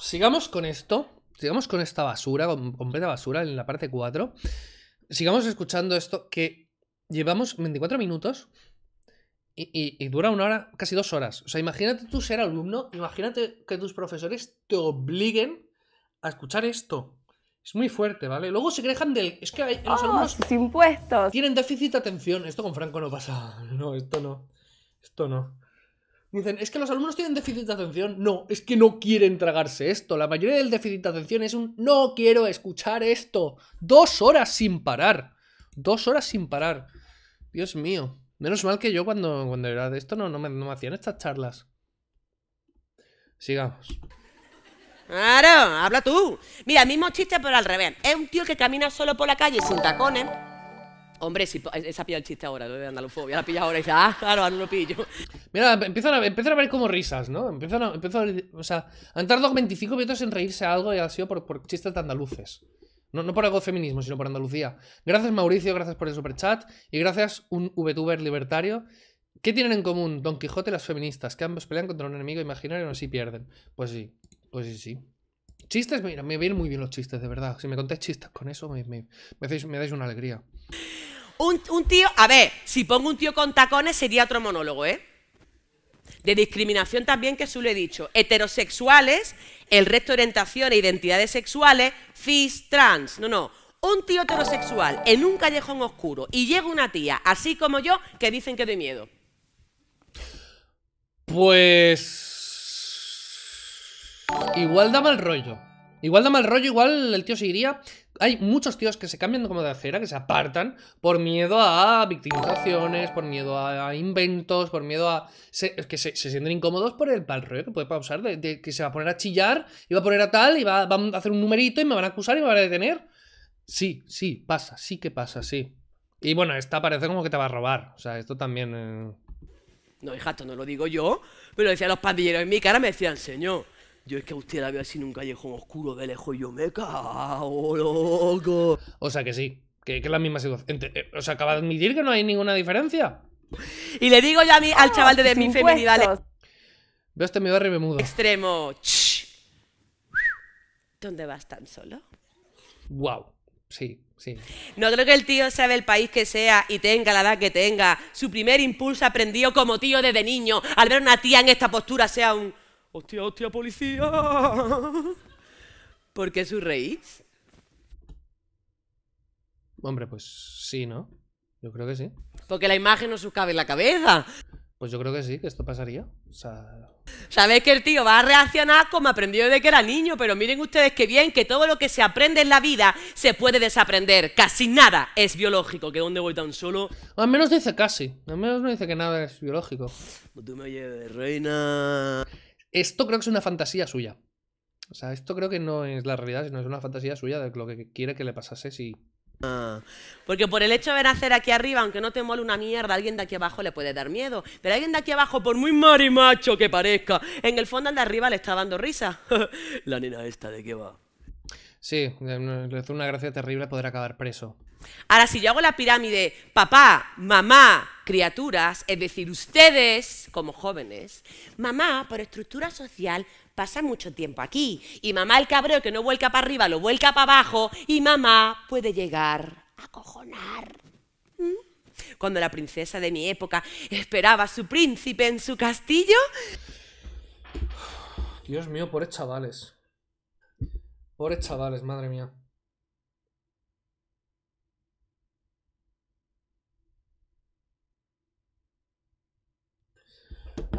sigamos con esto, sigamos con esta basura, con completa basura en la parte 4. Sigamos escuchando esto que llevamos 24 minutos y, dura una hora, casi dos horas. O sea, imagínate tú ser alumno, imagínate que tus profesores te obliguen a escuchar esto. Es muy fuerte, ¿vale? Luego se quejan del... Es que hay, los ah, alumnos... impuestos. Tienen déficit de atención. Esto con Franco no pasa. No, esto no. Esto no. Dicen, es que los alumnos tienen déficit de atención. No, es que no quieren tragarse esto. La mayoría del déficit de atención es un no quiero escuchar esto. Dos horas sin parar. Dos horas sin parar. Dios mío. Menos mal que yo cuando, cuando era de esto no, no, me, no me hacían estas charlas. Sigamos. Claro, habla tú. Mira, mismo chiste pero al revés. Es un tío que camina solo por la calle sin tacones Hombre, si se ha el chiste ahora, lo de andalufobia. La pilla ahora y dice, ah, claro, ahora no lo pillo. Mira, em-, empiezan a, empiezan a ver como risas, ¿no? Empiezan a, empiezan o sea, han tardado 25 minutos en reírse algo y ha sido por, chistes de andaluces. No, por algo feminismo, sino por Andalucía. Gracias, Mauricio, gracias por el superchat. Y gracias, un VTuber libertario. ¿Qué tienen en común Don Quijote y las feministas? Que ambos pelean contra un enemigo imaginario y no así pierden. Pues sí, pues sí, sí. Chistes, mira, me vienen muy bien los chistes, de verdad. Si me contáis chistes con eso, me, dais una alegría. Un, tío, a ver, si pongo un tío con tacones sería otro monólogo, ¿eh? De discriminación también que suele he dicho. Heterosexuales, el resto de e identidades sexuales, cis, trans. No, no. Un tío heterosexual en un callejón oscuro y llega una tía, así como yo, que dicen que doy miedo. Pues Igual da mal rollo. Igual da mal rollo, igual el tío se Hay muchos tíos que se cambian como de acera, que se apartan por miedo a victimizaciones, por miedo a inventos, por miedo a. que se, sienten incómodos por el mal rollo que puede pausar, que se va a poner a chillar, y va a poner a tal, y va, a hacer un numerito, y me van a acusar y me van a detener. Sí, sí, pasa, sí que pasa, sí. Y bueno, esta parece como que te va a robar. O sea, esto también. Eh. No, hija, esto no lo digo yo. pero lo decían los pandilleros en mi cara, me decían, señor. Yo es que a usted la veo así en un callejón oscuro de lejos y yo me cago, loco. O sea que sí, que, es la misma situación. Eh, o acaba de admitir que no hay ninguna diferencia. Y le digo yo mí, al ah, chaval de, de mi feminidad. Veo este mi barrio mudo. Extremo. ¿Dónde vas tan solo? Wow. Sí, sí. No creo que el tío sea del país que sea y tenga la edad que tenga. Su primer impulso aprendido como tío desde niño, al ver a una tía en esta postura, sea un. ¡Hostia, hostia, policía! ¿Por qué su raíz? Hombre, pues sí, ¿no? Yo creo que sí. Porque la imagen no se cabe en la cabeza. Pues yo creo que sí, que esto pasaría. O sea... Sabéis que el tío va a reaccionar como aprendió de que era niño, pero miren ustedes qué bien que todo lo que se aprende en la vida se puede desaprender. Casi nada es biológico, que donde voy tan solo. Al menos dice casi. Al menos no dice que nada es biológico. Tú me lleves, reina. Esto creo que es una fantasía suya. O sea, esto creo que no es la realidad, sino es una fantasía suya de lo que quiere que le pasase si ah, porque por el hecho de nacer aquí arriba, aunque no te mole una mierda, alguien de aquí abajo le puede dar miedo. Pero alguien de aquí abajo, por muy marimacho que parezca, en el fondo al de arriba le está dando risa. La nena esta, ¿de qué va? Sí, le hace una gracia terrible poder acabar preso. Ahora, si yo hago la pirámide papá, mamá, criaturas, es decir, ustedes como jóvenes, mamá por estructura social pasa mucho tiempo aquí y mamá el cabreo que no vuelca para arriba lo vuelca para abajo y mamá puede llegar a cojonar. ¿Mm? Cuando la princesa de mi época esperaba a su príncipe en su castillo. Dios mío, por chavales. Pobres chavales, madre mía.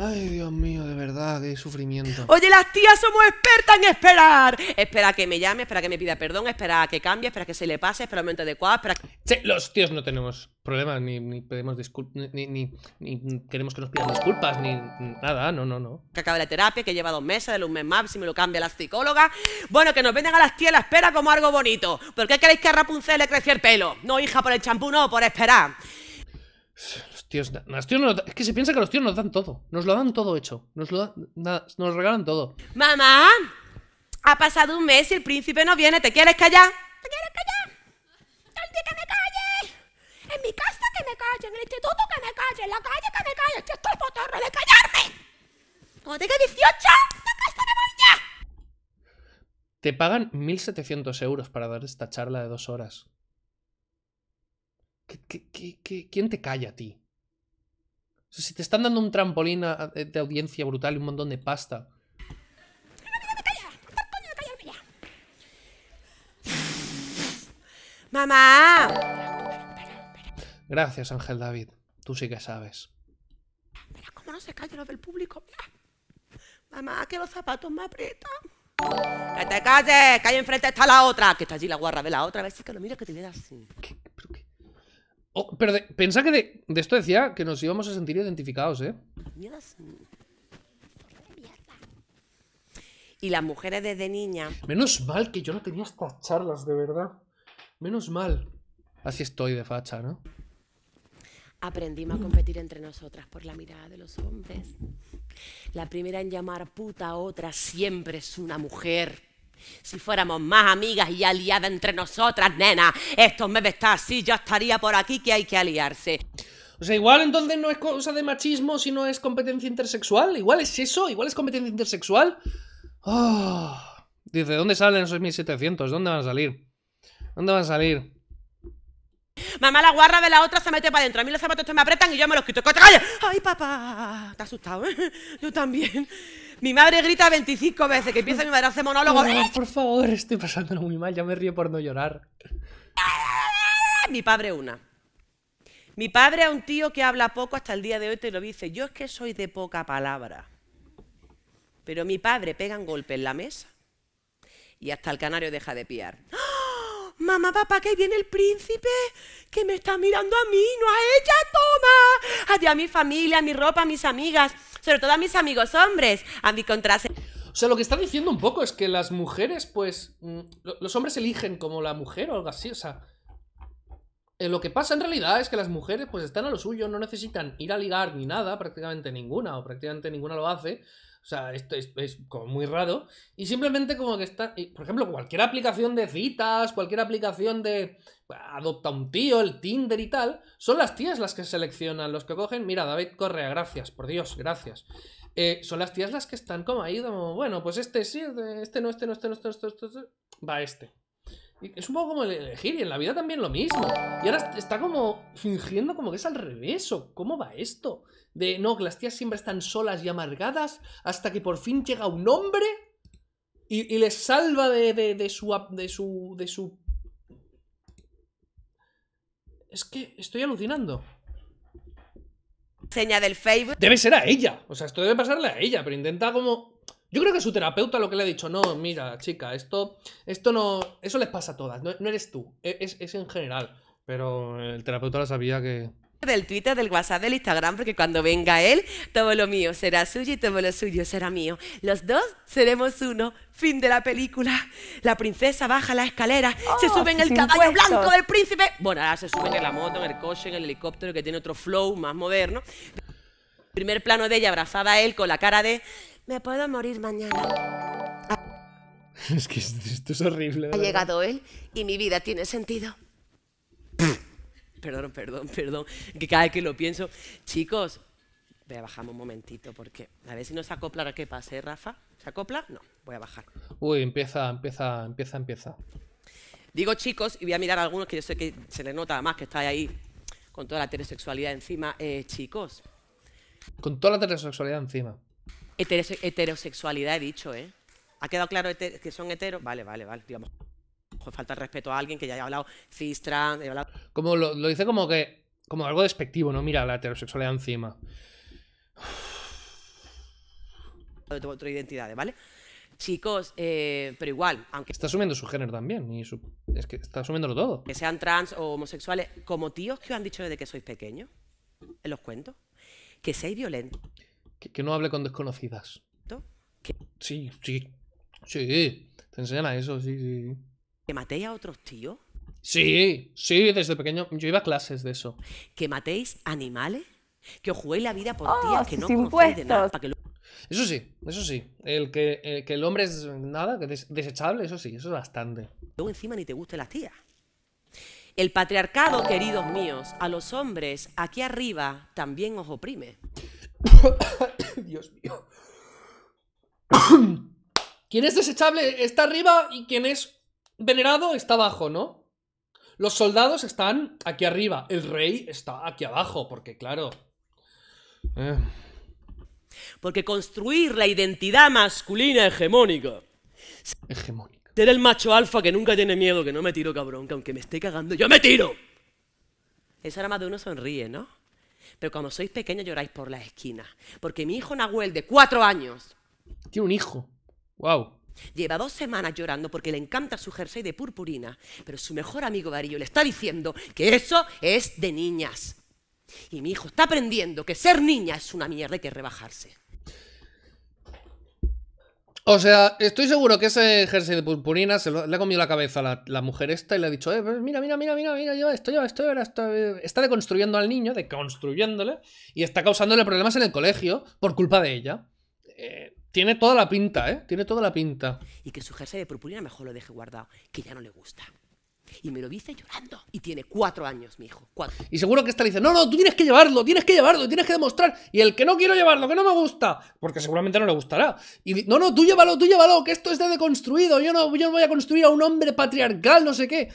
Ay, Dios mío, de verdad, qué sufrimiento. Oye, las tías somos expertas en esperar. Espera que me llame, espera que me pida perdón, espera que cambie, espera que se le pase, espera un momento adecuado, espera que... Sí, los tíos no tenemos problemas, ni, ni pedimos disculpas, ni, queremos que nos pidan disculpas, ni nada, no, no, no. Que acabe la terapia, que lleva dos meses, de un mes más, si me lo cambia la psicóloga. Bueno, que nos vengan a las tías la espera como algo bonito. ¿Por qué queréis que a Rapunzel le creciera el pelo? No, hija, por el champú, no, por esperar los es que se piensa que los tíos nos dan todo. Nos lo dan todo hecho. Nos lo nos regalan todo. Mamá, ha pasado un mes y el príncipe no viene. ¿Te quieres callar? ¿Te quieres callar? día que me calle! En mi casa que me calle, en el instituto que me calle, en la calle que me calles. ¡Que estoy potorro de callarme. Cuando tenga 18, ¿No casa me voy ya. Te pagan 1.700 euros para dar esta charla de dos horas. ¿Qué, quién te calla a ti? si te están dando un trampolín de audiencia brutal y un montón de pasta. ¡Mamá! Gracias, Ángel David. Tú sí que sabes. cómo no se los del público, Mamá, que los zapatos me aprietan. ¡Que te calles! ¡Que ahí enfrente está la otra! Que está allí la guarra de la otra. A ver si que lo mira que te viene así. Oh, pero pensa que de, esto decía que nos íbamos a sentir identificados, ¿eh? Y las mujeres desde niña. Menos mal que yo no tenía estas charlas, de verdad. Menos mal. Así estoy de facha, ¿no? Aprendimos a competir entre nosotras por la mirada de los hombres. La primera en llamar puta a otra siempre es una mujer. Si fuéramos más amigas y aliadas entre nosotras, nena, estos me está así, yo estaría por aquí que hay que aliarse. O sea, igual entonces no es cosa de machismo, si no es competencia intersexual. Igual es eso, igual es competencia intersexual. Ah, dice, ¿dónde salen esos 1700? ¿Dónde van a salir? ¿Dónde van a salir? Mamá, la guarra de la otra se mete para adentro. A mí los zapatos me apretan y yo me los quito. ¡Ay, papá! Te has asustado, ¿eh? Yo también. Mi madre grita 25 veces, que empieza mi madre hace monólogo. No, por favor, estoy pasándolo muy mal, ya me río por no llorar. Mi padre una. Mi padre a un tío que habla poco hasta el día de hoy te lo dice. Yo es que soy de poca palabra. Pero mi padre pega un golpe en la mesa y hasta el canario deja de piar. ¡Ah! Mamá, papá, que viene el príncipe, que me está mirando a mí, no a ella, toma. Adiós a mi familia, a mi ropa, a mis amigas sobre todo a mis amigos hombres, a mi contraseña. O sea, lo que está diciendo un poco es que las mujeres, pues, mm, los hombres eligen como la mujer o algo así, o sea... Eh, lo que pasa en realidad es que las mujeres pues están a lo suyo, no necesitan ir a ligar ni nada, prácticamente ninguna, o prácticamente ninguna lo hace, o sea, esto es, es, como muy raro. Y simplemente como que está... Por ejemplo, cualquier aplicación de citas, cualquier aplicación de... Pues, adopta un tío, el Tinder y tal. Son las tías las que seleccionan, los que cogen... Mira, David Correa, gracias, por Dios, gracias. Eh, son las tías las que están como ahí, como, bueno, pues este sí, este no, este no, este no, este no, este, este, este, este va este. Y es un poco como elegir, y en la vida también lo mismo. Y ahora está como fingiendo como que es al revés, o cómo va esto de no, que las tías siempre están solas y amargadas hasta que por fin llega un hombre y, les salva de, de, de, su, de su. de su. Es que estoy alucinando. Seña del Facebook. Debe ser a ella. O sea, esto debe pasarle a ella, pero intenta como. Yo creo que su terapeuta lo que le ha dicho, no, mira, chica, esto, esto no. Eso les pasa a todas, no, eres tú, e, es, es en general. Pero el terapeuta la sabía que del Twitter, del WhatsApp, del Instagram, porque cuando venga él, todo lo mío será suyo y todo lo suyo será mío. Los dos seremos uno. Fin de la película. La princesa baja la escalera, se oh, sube en el caballo blanco del príncipe. Bueno, ahora se sube en la moto, en el coche, en el helicóptero, que tiene otro flow más moderno. primer plano de ella abrazada a él con la cara de... Me puedo morir mañana. Es que esto es horrible. Ha llegado él y mi vida tiene sentido perdón, perdón, perdón, que cada vez que lo pienso, chicos, voy a bajarme un momentito porque a ver si se acopla ahora qué pasa, ¿eh, Rafa. ¿Se acopla? No, voy a bajar. Uy, empieza, empieza, empieza, empieza. Digo chicos, y voy a mirar a algunos que yo sé que se les nota más que está ahí con toda la heterosexualidad encima. Eh, chicos. Con toda la heterosexualidad encima. heterosexualidad he dicho, ¿eh? ¿Ha quedado claro que son heteros? Vale, vale, vale. Digamos falta respeto a alguien que ya haya hablado cis, trans, Como lo, dice como que, como algo despectivo, ¿no? Mira la heterosexualidad encima. De identidad, ¿vale? Chicos, eh, pero igual, aunque... Está asumiendo su género también, es que está asumiéndolo todo. Que sean trans o homosexuales, como tíos que os han dicho desde que sois pequeños, en los cuentos, que seáis violentos. Que, no hable con desconocidas. Sí, sí, sí. Te enseñan a eso, sí, sí. ¿Que matéis a otros tíos? Sí, sí, desde pequeño. Yo iba a clases de eso. ¿Que matéis animales? ¿Que os juguéis la vida por oh, tía que no conocéis nada? Eso sí, eso sí. El que, el hombre es nada, que desechable, eso sí, eso es bastante. Luego encima ni te gusten las tías. El patriarcado, queridos míos, a los hombres aquí arriba también os oprime. Dios mío. ¿Quién es desechable está arriba y ¿quién es venerado está abajo, ¿no? Los soldados están aquí arriba, el rey está aquí abajo, porque claro... Eh. Porque construir la identidad masculina hegemónica... Hegemónica. Ser el macho alfa que nunca tiene miedo, que no me tiro, cabrón, que aunque me esté cagando, yo me tiro. Eso ahora más de uno sonríe, ¿no? Pero cuando sois pequeños lloráis por las esquinas. Porque mi hijo Nahuel, de cuatro años... Tiene un hijo. Wow. Lleva dos semanas llorando porque le encanta su jersey de purpurina, pero su mejor amigo Darío le está diciendo que eso es de niñas. Y mi hijo está aprendiendo que ser niña es una mierda y que rebajarse. O sea, estoy seguro que ese jersey de purpurina se le ha comido la cabeza a la, mujer esta y le ha dicho, eh, pues mira, mira, mira, mira, mira, yo esto, lleva esto, Está deconstruyendo al niño, deconstruyéndole, y está causándole problemas en el colegio por culpa de ella. Eh, tiene toda la pinta, ¿eh? Tiene toda la pinta. Y que su jersey de purpurina mejor lo deje guardado, que ya no le gusta. Y me lo dice llorando. Y tiene cuatro años, mi hijo. Cuatro. Y seguro que esta le dice, no, no, tú tienes que llevarlo, tienes que llevarlo, tienes que demostrar. Y el que no quiero llevarlo, que no me gusta, porque seguramente no le gustará. Y no, no, tú llévalo, tú llévalo, que esto es de construido Yo no, yo no voy a construir a un hombre patriarcal, no sé qué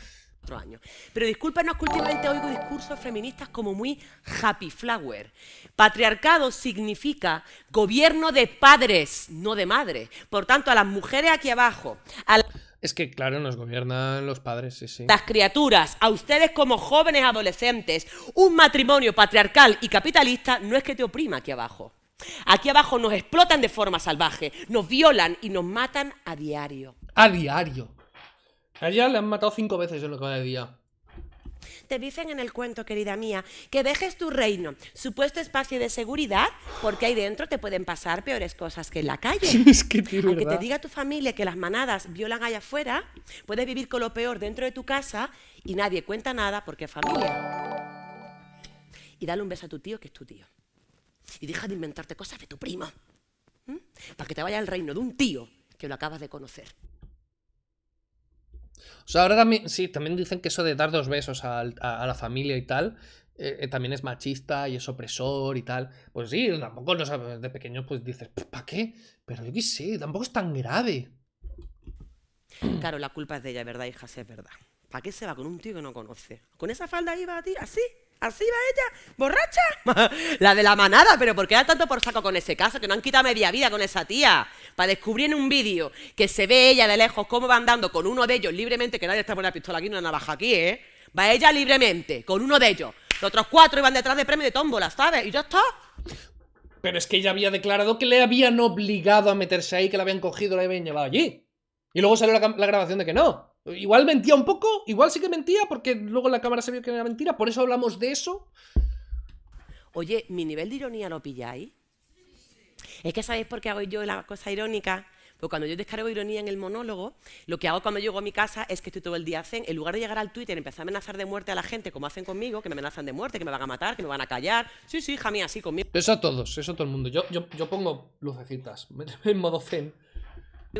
años. Pero discúlpenos que últimamente oigo discursos feministas como muy happy flower. Patriarcado significa gobierno de padres, no de madres. Por tanto, a las mujeres aquí abajo, a Es que, claro, nos gobiernan los padres, sí, sí. Las criaturas, a ustedes como jóvenes adolescentes, un matrimonio patriarcal y capitalista no es que te oprima aquí abajo. Aquí abajo nos explotan de forma salvaje, nos violan y nos matan a diario. A diario. Allá le han matado cinco veces en lo que va de día. Te dicen en el cuento, querida mía, que dejes tu reino, supuesto espacio de seguridad, porque ahí dentro te pueden pasar peores cosas que en la calle. es que te diga tu familia que las manadas violan allá afuera, puedes vivir con lo peor dentro de tu casa y nadie cuenta nada porque familia. Y dale un beso a tu tío, que es tu tío. Y deja de inventarte cosas de tu primo. Para que te vaya al reino de un tío que lo acabas de conocer. O sea, ahora también, sí, también dicen que eso de dar dos besos a, la familia y tal, eh, eh, también es machista y es opresor y tal. Pues sí, tampoco no sabes, de pequeño pues dices, ¿para qué? Pero yo qué sé, tampoco es tan grave. Claro, la culpa es de ella, ¿verdad, hija? Sí, es verdad. ¿Para qué se va con un tío que no conoce? ¿Con esa falda iba a ti así? ¿Así va ella? ¿Borracha? la de la manada, pero ¿por qué da tanto por saco con ese caso? Que no han quitado media vida con esa tía. Para descubrir en un vídeo que se ve ella de lejos cómo va andando con uno de ellos libremente, que nadie está con una pistola aquí, una navaja aquí, ¿eh? Va ella libremente, con uno de ellos. Los otros cuatro iban detrás de premio de tómbola, ¿sabes? Y ya está. Pero es que ella había declarado que le habían obligado a meterse ahí, que la habían cogido, la habían llevado allí. Y luego salió la grabación de que no. Igual mentía un poco, igual sí que mentía, porque luego en la cámara se vio que era mentira, por eso hablamos de eso. Oye, ¿mi nivel de ironía lo pilláis? Es que ¿sabéis por qué hago yo la cosa irónica? Porque cuando yo descargo ironía en el monólogo, lo que hago cuando llego a mi casa es que estoy todo el día zen. En lugar de llegar al Twitter y empezar a amenazar de muerte a la gente, como hacen conmigo, que me amenazan de muerte, que me van a matar, que me van a callar. Sí, sí, hija mía, así conmigo. Eso a todos, eso a todo el mundo. Yo, yo, yo pongo lucecitas en modo zen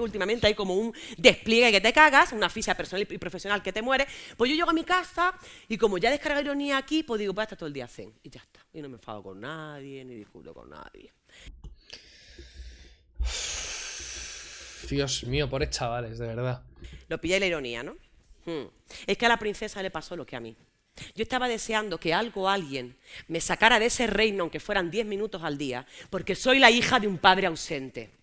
últimamente hay como un despliegue que te cagas, una ficha personal y profesional que te muere, pues yo llego a mi casa y como ya descarga ironía aquí, pues digo, pues hasta todo el día zen y ya está. Y no me enfado con nadie, ni discuto con nadie. Dios mío, por chavales, de verdad. Lo pillé la ironía, ¿no? Hmm. Es que a la princesa le pasó lo que a mí. Yo estaba deseando que algo, alguien, me sacara de ese reino, aunque fueran 10 minutos al día, porque soy la hija de un padre ausente.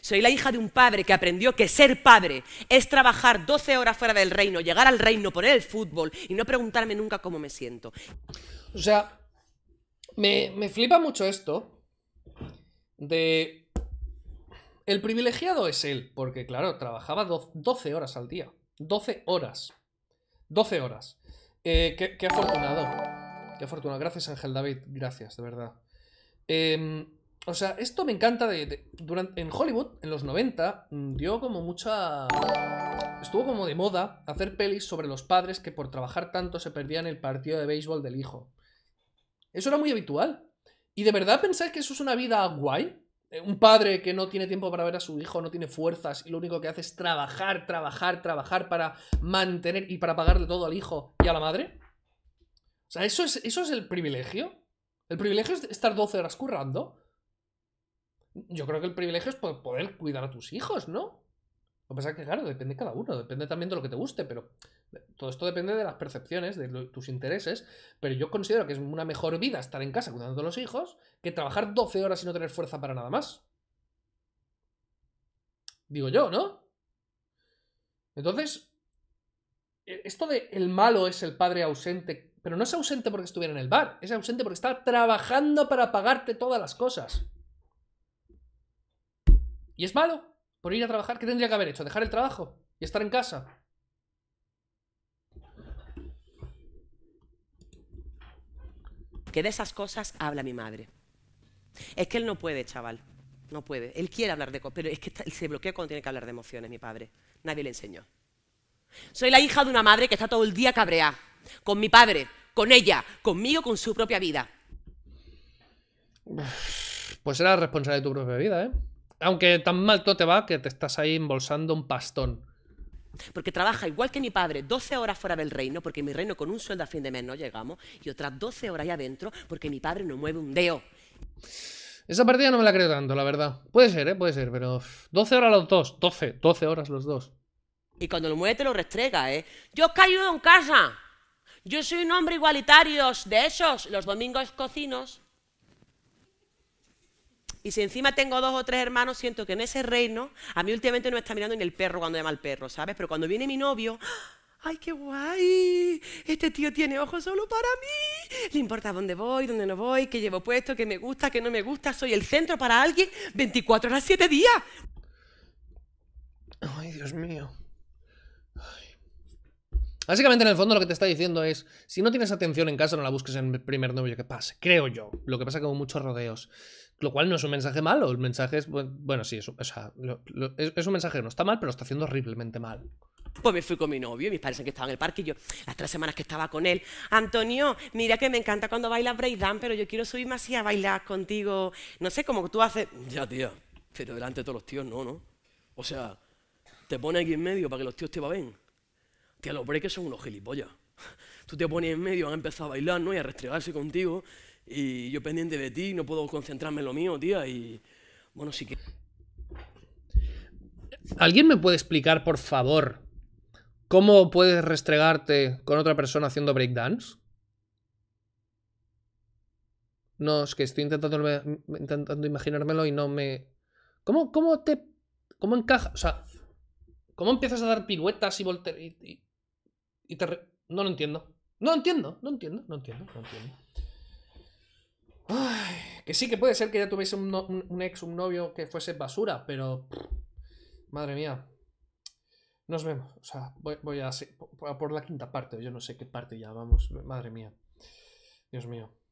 Soy la hija de un padre que aprendió que ser padre es trabajar 12 horas fuera del reino, llegar al reino, poner el fútbol y no preguntarme nunca cómo me siento. O sea, me, flipa mucho esto de... El privilegiado es él, porque claro, trabajaba 12 horas al día. 12 horas. 12 horas. Eh, qué, qué, afortunado. Qué afortunado. Gracias, Ángel David. Gracias, de verdad. Em, o sea, esto me encanta de... durante, en Hollywood, en los 90, mm, dio como mucha... Estuvo como de moda hacer pelis sobre los padres que por trabajar tanto se perdían el partido de béisbol del hijo. Eso era muy habitual. ¿Y de verdad pensáis que eso es una vida guay? Eh, un padre que no tiene tiempo para ver a su hijo, no tiene fuerzas y lo único que hace es trabajar, trabajar, trabajar para mantener y para pagarle todo al hijo y a la madre. O sea, ¿eso eso es el privilegio? ¿El privilegio es estar 12 horas currando? yo creo que el privilegio es poder cuidar a tus hijos, ¿no? Lo que pasa es que, claro, depende cada uno, depende también de lo que te guste, pero todo esto depende de las percepciones, de tus intereses, pero yo considero que es una mejor vida estar en casa cuidando a los hijos que trabajar 12 horas y no tener fuerza para nada más. Digo yo, ¿no? Entonces, e, esto de el malo es el padre ausente, pero no es ausente porque estuviera en el bar, es ausente porque está trabajando para pagarte todas las cosas. Y es malo por ir a trabajar. ¿Qué tendría que haber hecho? ¿Dejar el trabajo y estar en casa? Que de esas cosas habla mi madre. Es que él no puede, chaval. No puede. Él quiere hablar de cosas, pero es que se bloquea cuando tiene que hablar de emociones, mi padre. Nadie le enseñó. Soy la hija de una madre que está todo el día cabreada. Con mi padre, con ella, conmigo, con su propia vida. Pues era responsable de tu propia vida, ¿eh? aunque tan mal todo te va que te estás ahí embolsando un pastón. Porque trabaja igual que mi padre, 12 horas fuera del reino, porque mi reino con un sueldo a fin de mes no llegamos, y otras 12 horas ahí adentro, porque mi padre no mueve un dedo. Esa partida no me la creo tanto, la verdad. Puede ser, ¿eh? Puede ser, pero... 12 horas los dos, 12, 12 horas los dos. Y cuando lo mueve te lo restrega, ¿eh? Yo os ayudo en casa. Yo soy un hombre igualitario, de esos, los domingos cocinos. Y si encima tengo dos o tres hermanos, siento que en ese reino, a mí últimamente no me está mirando ni el perro cuando llama al perro, ¿sabes? Pero cuando viene mi novio, ¡ah! ¡ay, qué guay! Este tío tiene ojos solo para mí. Le importa dónde voy, dónde no voy, qué llevo puesto, qué me gusta, qué no me gusta. Soy el centro para alguien 24 horas, 7 días. Ay, Dios mío. Básicamente, en el fondo, lo que te está diciendo es: si no tienes atención en casa, no la busques en el primer novio que pase. Creo yo. Lo que pasa que es con muchos rodeos. Lo cual no es un mensaje malo, el mensaje es, bueno, sí, es, es, un mensaje que no está mal, pero lo está haciendo horriblemente mal. Pues me fui con mi novio y mis padres que estaban en el parque y yo, las tres semanas que estaba con él, Antonio, mira que me encanta cuando bailas breakdance, pero yo quiero subirme así a bailar contigo, no sé, como tú haces... Ya, tía, pero delante de todos los tíos no, ¿no? O sea, te pones aquí en medio para que los tíos te bien Tía, los breakers son unos gilipollas. Tú te pones en medio, han empezado a bailar, ¿no? Y a restregarse contigo y yo pendiente de ti, no puedo concentrarme en lo mío, tía, y bueno, sí que... ¿Alguien me puede explicar, por favor, cómo puedes restregarte con otra persona haciendo breakdance? No, es que estoy intentando, intentando imaginármelo y no me... ¿Cómo, cómo te... cómo encaja? O sea, ¿cómo empiezas a dar piruetas y voltear y, te... No lo entiendo. No entiendo, no entiendo, no entiendo, no entiendo que sí, que puede ser que ya tuviese un, ex, un novio que fuese basura, pero... madre mía. Nos vemos. O sea, voy, a por la quinta parte. Yo no sé qué parte ya vamos. Madre mía. Dios mío.